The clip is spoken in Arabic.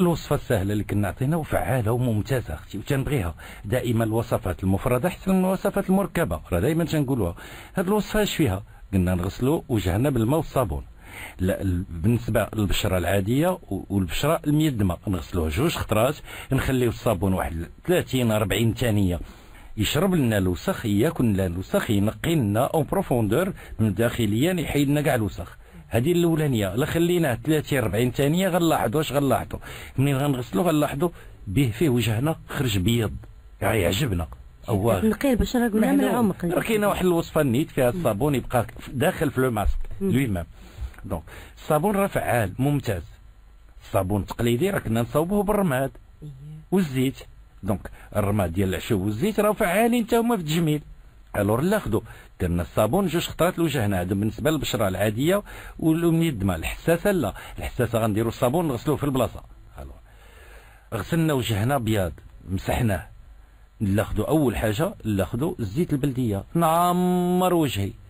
الوصفه السهله اللي كنا عطينا وفعاله وممتازه اختي وتنبغيها دائما الوصفات المفرده احسن من الوصفات المركبه راه دائما تنقولوها هاد الوصفه اش فيها قلنا نغسلوا وجهنا بالماء والصابون لا بالنسبه للبشره العاديه والبشره الميدمه نغسلوها جوج خطرات نخليو الصابون واحد 30 40 ثانيه يشرب لنا الوسخ ياكل لنا الوسخ ينقي لنا اون بروفوندور من داخليا يحيد لنا كاع الوسخ هذه الاولانيه لا خليناه 30 40 ثانيه غنلاحظوا اش غنلاحظوا منين غنغسلو غنلاحظوا به فيه وجهنا خرج بيض يعجبنا هو نقي البشره راه قلنا من العمق راه كاينه واحد الوصفه نيت فيها الصابون يبقى داخل في لو ماسك لوي ميم دونك الصابون راه فعال ممتاز الصابون التقليدي راه كنا نصاوبوه بالرماد إيه. والزيت دونك الرماد ديال العشب والزيت راه فعالين حتى هما في التجميل الور ناخذ درنا الصابون جوج خطرات لوجهنا هذا بالنسبه للبشره العاديه والامنيه ما الحساسه لا الحساسه غنديروا الصابون نغسلوه في البلاصه الور غسلنا وجهنا بياض مسحناه ناخذ اول حاجه ناخذ الزيت البلديه نعمر وجهي